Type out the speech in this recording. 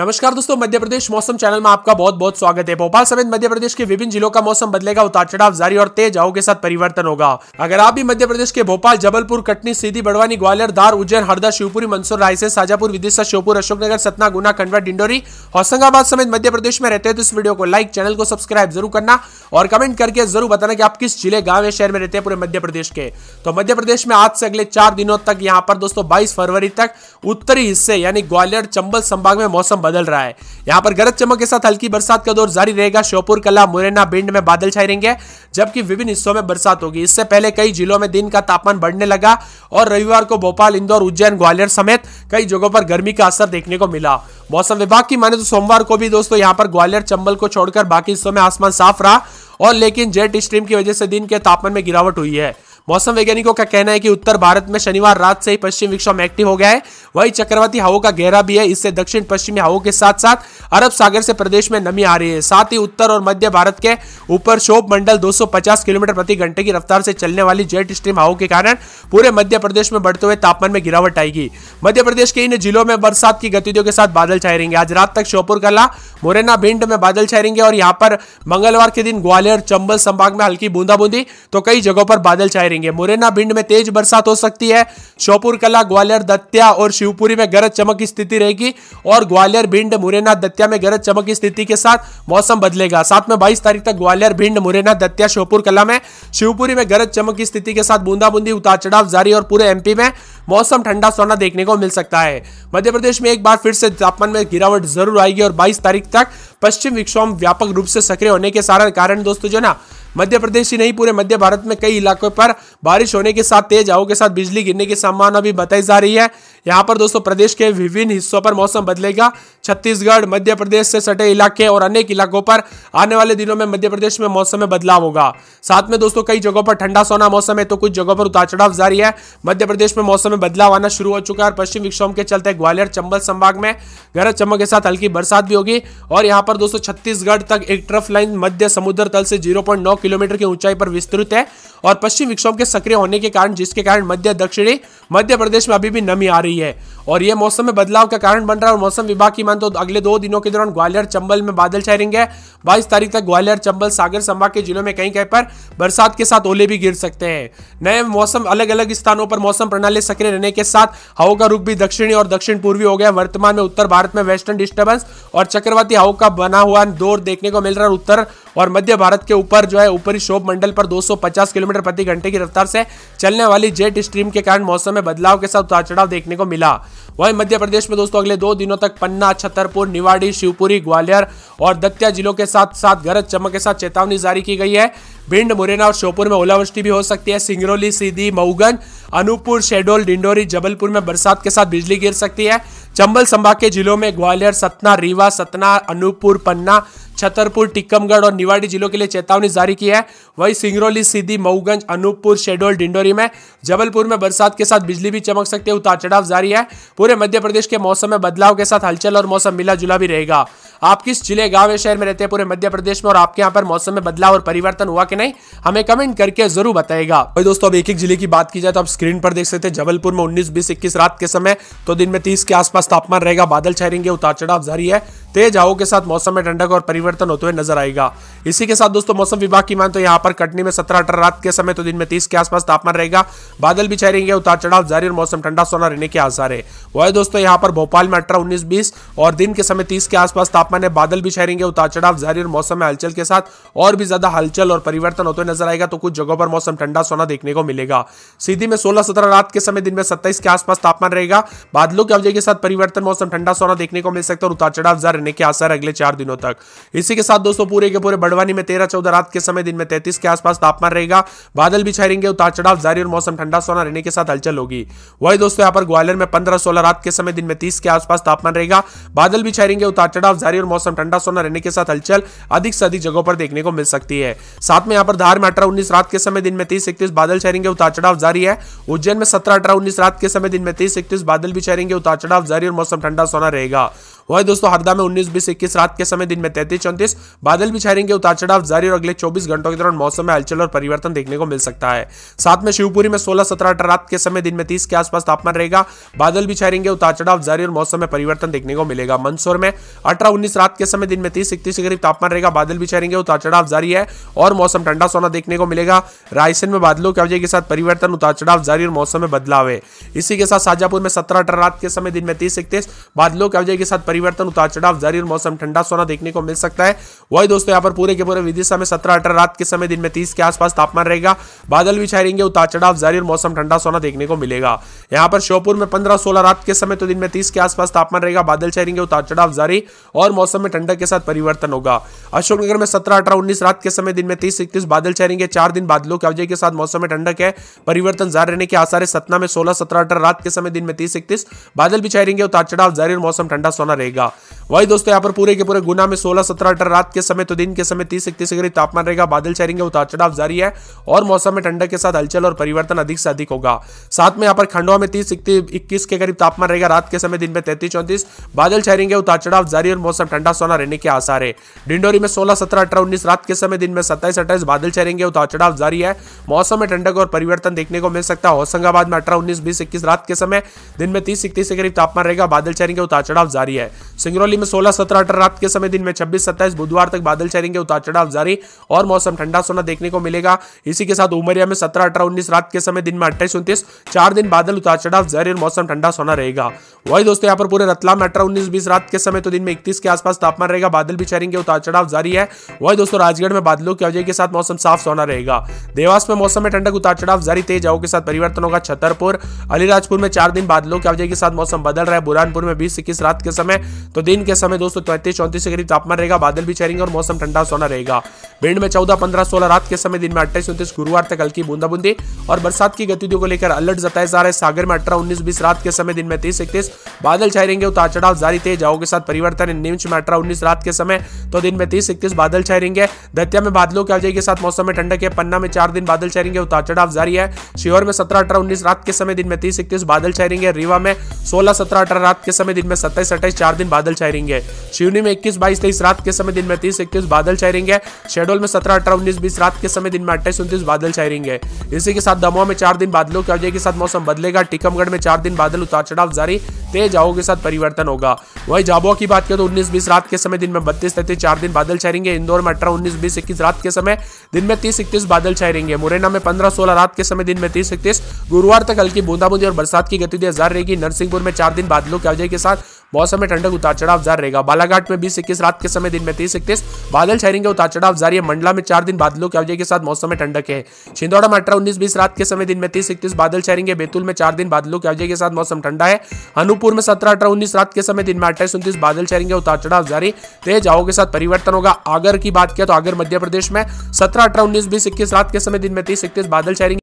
नमस्कार दोस्तों मध्य प्रदेश मौसम चैनल में आपका बहुत बहुत स्वागत है भोपाल समेत मध्य प्रदेश के विभिन्न जिलों का मौसम बदलेगा उतार चढ़ाव जारी और तेज हवाओं के साथ परिवर्तन होगा अगर आप भी मध्य प्रदेश के भोपाल जबलपुर कटनी सीधी बड़वानी ग्वालियर धार उज्जैन हरदा शिवपुरी मंसूर रायसेन साजापुर विदिशा श्योपुर अशोकनगर सतना गुना खंडवा डिंडोरी होशंगाबाद समेत मध्य प्रदेश में रहते हैं तो इस वीडियो को लाइक चैनल को सब्सक्राइब जरूर करना और कमेंट करके जरूर बताना की आप किस जिले गांव या शहर में रहते हैं पूरे मध्य प्रदेश के तो मध्य प्रदेश में आज से अगले चार दिनों तक यहाँ पर दोस्तों बाईस फरवरी तक उत्तरी हिस्से यानी ग्वालियर चंबल संभाग में मौसम बदल रहा है यहाँ पर गरज चमक के साथ हल्की बरसात का दौर जारी रहेगा श्योपुर कला मुरैना बिंड में बादल छाई रहेंगे जबकि विभिन्न हिस्सों में बरसात होगी इससे पहले कई जिलों में दिन का तापमान बढ़ने लगा और रविवार को भोपाल इंदौर उज्जैन ग्वालियर समेत कई जगहों पर गर्मी का असर देखने को मिला मौसम विभाग की माने तो सोमवार को भी दोस्तों यहाँ पर ग्वालियर चंबल को छोड़कर बाकी हिस्सों में आसमान साफ रहा और लेकिन जेट स्ट्रीम की वजह से दिन के तापमान में गिरावट हुई है मौसम वैज्ञानिकों का कहना है कि उत्तर भारत में शनिवार रात से ही पश्चिम विक्षोभ एक्टिव हो गया है वही चक्रवाती हवाओं का गहरा भी है इससे दक्षिण पश्चिमी हवाओं के साथ साथ अरब सागर से प्रदेश में नमी आ रही है साथ ही उत्तर और मध्य भारत के ऊपर शोभ मंडल दो किलोमीटर प्रति घंटे की रफ्तार से चलने वाली जेट स्ट्रीम हवाओं के कारण पूरे मध्य प्रदेश में बढ़ते हुए तापमान में गिरावट आएगी मध्य प्रदेश के इन जिलों में बरसात की गतिविधियों के साथ बादल छाए रहेंगे आज रात तक श्योपुर कला मुरैना भिंड में बादल छाए रहेंगे और यहाँ पर मंगलवार के दिन ग्वालियर चंबल संभाग में हल्की बूंदाबूंदी तो कई जगहों पर बादल छाए रहेंगे करेंगे मुरैना भिंड में तेज बरसात हो सकती है श्योपुर कला ग्वालियर दत्या और शिवपुरी में गरज चमक की स्थिति रहेगी और ग्वालियर भिंड मुरैना दत्या में गरज चमक की स्थिति के साथ मौसम बदलेगा साथ में बाईस तारीख तक ग्वालियर भिंड मुरैना दत्या श्योपुर कला में शिवपुरी में गरज चमक की स्थिति के साथ बूंदाबूंदी उतार चढ़ाव जारी और पूरे एमपी में मौसम ठंडा सोना देखने को मिल सकता है मध्य प्रदेश में एक बार फिर से तापमान में गिरावट जरूर आएगी और बाईस तारीख तक पश्चिम विक्षोभ व्यापक रूप से सक्रिय होने के कारण दोस्तों जो ना मध्य प्रदेश ही नहीं पूरे मध्य भारत में कई इलाकों पर बारिश होने के साथ तेज हवाओं के साथ बिजली गिरने की संभावना भी बताई जा रही है यहाँ पर दोस्तों प्रदेश के विभिन्न हिस्सों पर मौसम बदलेगा छत्तीसगढ़ मध्य प्रदेश से सटे इलाके और अनेक इलाकों पर आने वाले दिनों में मध्य प्रदेश में मौसम में बदलाव होगा साथ में दोस्तों कई जगहों पर ठंडा सोना मौसम है तो कुछ जगहों पर उतार चढ़ाव जारी है मध्य प्रदेश में मौसम मौसम में बदलाव आना शुरू हो चुका है और पश्चिम विक्षोभ के चलते ग्वालियर चंबल संभाग में गरज चमक के साथ हल्की बरसात भी होगी और यहाँ पर दोस्तों छत्तीसगढ़ तक एक ट्रफ लाइन मध्य समुद्र तल से 0.9 किलोमीटर की ऊंचाई पर विस्तृत है और पश्चिम विक्षोभ के सक्रिय होने के कारण जिसके कारण मध्य दक्षिणी मध्य प्रदेश में अभी भी नमी आ रही है और ये मौसम में बदलाव का कारण बन रहा है और मौसम विभाग की मान तो अगले दो दिनों के दौरान ग्वालियर चंबल में बादल छाए रहेंगे बाईस तारीख तक ग्वालियर चंबल सागर संभाग के जिलों में कहीं कहीं पर बरसात के साथ ओले भी गिर सकते हैं नए मौसम अलग अलग स्थानों पर मौसम प्रणाली सक्रिय सक्रिय रहने के साथ हवा का रुख भी दक्षिणी और दक्षिण पूर्वी हो गया वर्तमान में उत्तर भारत में वेस्टर्न डिस्टर्बेंस और चक्रवाती हवा का बना हुआ दौर देखने को मिल रहा है उत्तर और मध्य भारत के ऊपर जो है ऊपरी शोभ मंडल पर 250 किलोमीटर प्रति घंटे की रफ्तार से चलने वाली जेट स्ट्रीम के कारण मौसम में बदलाव के साथ उतार चढ़ाव देखने को मिला वहीं मध्य प्रदेश में दोस्तों अगले दो दिनों तक पन्ना छतरपुर निवाड़ी शिवपुरी ग्वालियर और दतिया जिलों के साथ साथ गरज चमक के साथ चेतावनी जारी की गई है भिंड मुरैना और श्योपुर में ओलावृष्टि भी हो सकती है सिंगरौली सीधी मऊगंज अनूपपुर शहडोल डिंडोरी जबलपुर में बरसात के साथ बिजली गिर सकती है चंबल संभाग के जिलों में ग्वालियर सतना रीवा सतना अनूपपुर पन्ना छतरपुर टिकमगढ़ और निवाड़ी जिलों के लिए चेतावनी जारी की है वहीं सिंगरौली सीधी मऊगंज अनूपपुर शेडोल डिंडोरी में जबलपुर में बरसात के साथ बिजली भी चमक सकती है उतार चढ़ाव जारी है पूरे मध्य प्रदेश के मौसम में बदलाव के साथ हलचल और मौसम मिला जुला भी रहेगा आप किस जिले गांव या शहर में रहते हैं पूरे मध्य प्रदेश में और आपके यहाँ पर मौसम में बदलाव और परिवर्तन हुआ कि नहीं हमें कमेंट करके जरूर बताएगा भाई दोस्तों अब एक एक जिले की बात की जाए तो आप स्क्रीन पर देख सकते हैं जबलपुर में उन्नीस बीस इक्कीस रात के समय तो दिन में तीस के आसपास तापमान रहेगा बादल छाएंगे उतार चढ़ाव जारी है तेज हवाओं के साथ मौसम में ठंडक और परिवर्तन होते हुए नजर आएगा इसी के साथ दोस्तों मौसम विभाग की मान तो यहाँ पर कटनी में सत्रह अठारह रात के समय तो दिन में तीस के आसपास तापमान रहेगा बादल भी छह रहेंगे उतार चढ़ाव जारी और मौसम ठंडा सोना रहने के आसार है वह दोस्तों यहाँ पर भोपाल में अठारह उन्नीस बीस और दिन के समय तीस के आसपास तापमान है बादल भी छाए रहेंगे उतार चढ़ाव जारी और मौसम में हलचल के साथ और भी ज्यादा हलचल और परिवर्तन होते हुए नजर आएगा तो कुछ जगहों पर मौसम ठंडा सोना देखने को मिलेगा सीधी में सोलह सत्रह रात के समय दिन में सत्ताईस के आसपास तापमान रहेगा बादलों की अवजय के साथ परिवर्तन मौसम ठंडा सोना देखने को मिल सकता है और उतार चढ़ाव जारी रहने के आसार अगले चार दिनों तक इसी के साथ दोस्तों पूरे के पूरे बड़वानी में तेरह चौदह रात के समय दिन में तैतीस के आसपास तापमान रहेगा बादल भी छाएंगे उतार चढ़ाव जारी और मौसम ठंडा सोना रहने के साथ हलचल होगी वही दोस्तों यहाँ पर ग्वालियर में पंद्रह सोलह रात के समय दिन में तीस के आसपास तापमान रहेगा बादल भी छाएंगे उतार चढ़ाव जारी और मौसम ठंडा सोना रहने के साथ हलचल अधिक से अधिक जगहों पर देखने को मिल सकती है साथ में यहाँ पर धार में अठारह उन्नीस रात के समय दिन में तीस इकतीस बादल छाएंगे उतार चढ़ाव जारी है उज्जैन में सत्रह अठारह उन्नीस रात के समय दिन में तीस इकतीस बादल भी छाएंगे उतार चढ़ाव जारी और मौसम ठंडा सोना रहेगा वही दोस्तों हरदा में उन्नीस बीस इक्कीस रात के समय दिन में तैतीस चौंतीस बादल भी छाएंगे उतार चढ़ाव जारी और अगले चौबीस घंटों के दौरान मौसम में हलचल और परिवर्तन देखने को मिल सकता है साथ में शिवपुरी में सोलह सत्रह अठारह रात के समय दिन में तीस के आसपास तापमान रहेगा बादल भी छाएंगे उतार चढ़ाव जारी और मौसम में परिवर्तन देखने को मिलेगा मंदसौर में अठारह उन्नीस रात के समय दिन में तीस इकतीस के करीब तापमान रहेगा बादल भी छाएंगे उतार चढ़ाव जारी है और मौसम ठंडा सोना देखने को मिलेगा रायसेन में बादलों की वजह के साथ परिवर्तन उतार चढ़ाव जारी और मौसम में बदलाव है इसी के साथ शाजापुर में सत्रह अठारह रात के समय दिन में तीस इकतीस बादलों की वजह के साथ परिवर्तन उतार चढ़ाव जारी और मौसम ठंडा सोना देखने को मिल सकता है वही दोस्तों यहाँ पर पूरे के पूरे विदिशा में सत्रह अठारह रात के समय दिन में तीस के आसपास तापमान रहेगा बादल भी छाए रहेंगे उतार चढ़ाव जारी और मौसम ठंडा सोना देखने को मिलेगा यहाँ पर श्योपुर में पंद्रह सोलह रात के समय तो दिन में तीस के आसपास तापमान रहेगा बादल छाए रहेंगे उतार चढ़ाव जारी और मौसम में ठंडक के साथ परिवर्तन होगा अशोकनगर में सत्रह अठारह उन्नीस रात के समय दिन में तीस इकतीस बादल छाए रहेंगे चार दिन बादलों के अवजय के साथ मौसम में ठंडक है परिवर्तन जारी रहने के आसार सतना में सोलह सत्रह अठारह रात के समय दिन में तीस इक्कीस बादल भी छाए रहेंगे उतार चढ़ाव जारी और मौसम ठंडा सोना रहेगा रहेगा वही दोस्तों यहाँ पर पूरे के पूरे गुना में 16 सत्रह अठारह रात के समय तो दिन के समय 30 इकतीस डिग्री तापमान रहेगा बादल छाएंगे उतार चढ़ाव जारी है और मौसम में ठंडक के साथ हलचल और परिवर्तन अधिक से अधिक होगा साथ में यहाँ पर खंडवा में तीस इक्कीस के करीब तापमान रहेगा रात के समय दिन में तैतीस चौंतीस बादल छाएंगे उतार चढ़ाव जारी और मौसम ठंडा सोना रहने के आसार है डिंडोरी में सोलह सत्रह अठारह उन्नीस रात के समय दिन में सत्ताईस अट्ठाईस बादल छाएंगे उतार चढ़ाव जारी है मौसम में ठंडक और परिवर्तन देखने को मिल सकता है होशंगाबाद में अठारह उन्नीस बीस इक्कीस रात के समय दिन में तीस इकतीस के करीब तापमान रहेगा बादल छाएंगे उतार चढ़ाव जारी है सिंगरौली में 16, सत्रह अठारह रात के समय दिन में 26, 27 बुधवार तक बादल छाएंगे उतार चढ़ाव जारी और मौसम ठंडा सोना देखने को मिलेगा इसी के साथ उमरिया में 17, अठारह उन्नीस रात के समय दिन में अट्ठाईस उन्तीस चार दिन बादल उतार चढ़ाव जारी और मौसम ठंडा सोना रहेगा वही दोस्तों यहाँ पर पूरे रतलाम में अठारह उन्नीस बीस रात के समय तो दिन में इकतीस के आसपास तापमान रहेगा बादल भी छाएंगे उतार चढ़ाव जारी है वही दोस्तों राजगढ़ में बादलों की वजह के साथ मौसम साफ सोना रहेगा देवास में मौसम में ठंडक उतार चढ़ाव जारी तेज हवा के साथ परिवर्तन होगा छतरपुर अलीराजपुर में चार दिन बादलों की वजह के साथ मौसम बदल रहा है बुरहानपुर में बीस इक्कीस रात के समय तो दिन के समय दोस्तों तैतीस तो चौंतीस के करीब तापमान रहेगा बादल भी चेहरेंगे और मौसम ठंडा सोना रहेगा भिंड में चौदह पंद्रह सोलह रात के समय दिन में अट्ठाईस उन्तीस गुरुवार तक हल्की बूंदाबूंदी और बरसात की गतिविधियों को लेकर अलर्ट जताए जा रहे सागर में अठारह उन्नीस बीस रात के समय दिन में तीस इकतीस बादल छाएंगे उतार चढ़ाव जारी तेज हवाओं के साथ परिवर्तन निम्च में अठारह उन्नीस रात के समय तो दिन में तीस इकतीस बादल छाएंगे दतिया में बादलों के अवजय के साथ मौसम में ठंडक है पन्ना में चार दिन बादल छाएंगे उतार चढ़ाव जारी है शिवर में सत्रह अठारह उन्नीस रात के समय दिन में तीस इकतीस बादल छाएंगे रीवा में सोलह सत्रह अठारह रात के समय दिन में सत्ताईस अट्ठाईस चार चार दिन बादल छाए रहेंगे शिवनी में इक्कीस बाईस तेईस रात के समय दिन में तीस इक्कीस बादल छाए रहेंगे शेडोल में सत्रह अठारह उन्नीस बीस रात के समय दिन में अट्ठाईस उन्तीस बादल छाए रहेंगे इसी के साथ दमोह में चार दिन बादलों की अवजय के साथ मौसम बदलेगा टीकमगढ़ में चार दिन बादल उतार चढ़ाव जारी तेज हवाओं के साथ परिवर्तन होगा वही झाबुआ की बात करें तो उन्नीस बीस रात के समय दिन में बत्तीस तैतीस चार दिन बादल रहेंगे इंदौर में अठारह उन्नीस बीस इक्कीस रात के समय दिन में तीस इक्कीस बादल रहेंगे मुरैना में पंद्रह सोलह रात के समय दिन में तीस इक्कीस गुरुवार तक हल्की बूंदाबूंदी और बरसात की गतिविधियां जारी रहेगी नरसिंहपुर में चार दिन बादलों की अवजय के साथ मौसम में ठंडक उतार चढ़ाव जारी रहेगा बालाघाट में बीस इक्कीस रात के समय दिन में तीस इकतीस बादल छहरेंगे उतार चढ़ाव जारी है मंडला में चार दिन बादलों की अवजय के साथ मौसम में ठंडक है छिंदवाड़ा में अठारह उन्नीस बीस रात के समय दिन में तीस इकतीस बादल छहरेंगे बैतूल में चार दिन बादलों की अवजय के साथ मौसम ठंडा है अनूपपुर में सत्रह अठारह उन्नीस रात के समय दिन में अट्ठाईस उन्तीस बादल छहरेंगे उतार चढ़ाव जारी तेज हवाओं के साथ परिवर्तन होगा आगर की बात किया तो आगर मध्य प्रदेश में सत्रह अठारह उन्नीस बीस इक्कीस रात के समय दिन में तीस इकतीस बादल छहरेंगे